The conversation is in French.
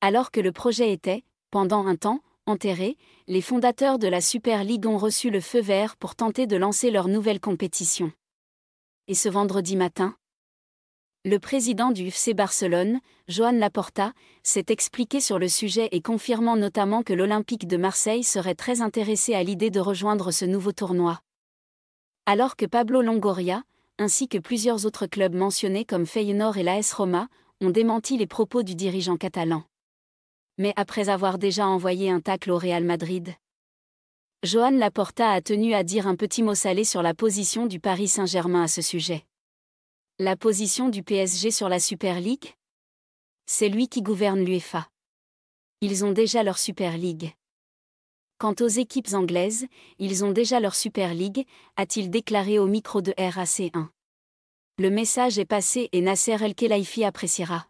Alors que le projet était, pendant un temps, enterré, les fondateurs de la Super League ont reçu le feu vert pour tenter de lancer leur nouvelle compétition. Et ce vendredi matin Le président du FC Barcelone, Joan Laporta, s'est expliqué sur le sujet et confirmant notamment que l'Olympique de Marseille serait très intéressé à l'idée de rejoindre ce nouveau tournoi. Alors que Pablo Longoria, ainsi que plusieurs autres clubs mentionnés comme Feyenoord et l'AS Roma, ont démenti les propos du dirigeant catalan mais après avoir déjà envoyé un tacle au Real Madrid. Johan Laporta a tenu à dire un petit mot salé sur la position du Paris Saint-Germain à ce sujet. La position du PSG sur la Super League C'est lui qui gouverne l'UEFA. Ils ont déjà leur Super League. Quant aux équipes anglaises, ils ont déjà leur Super League, a-t-il déclaré au micro de RAC1. Le message est passé et Nasser El Khelaifi appréciera.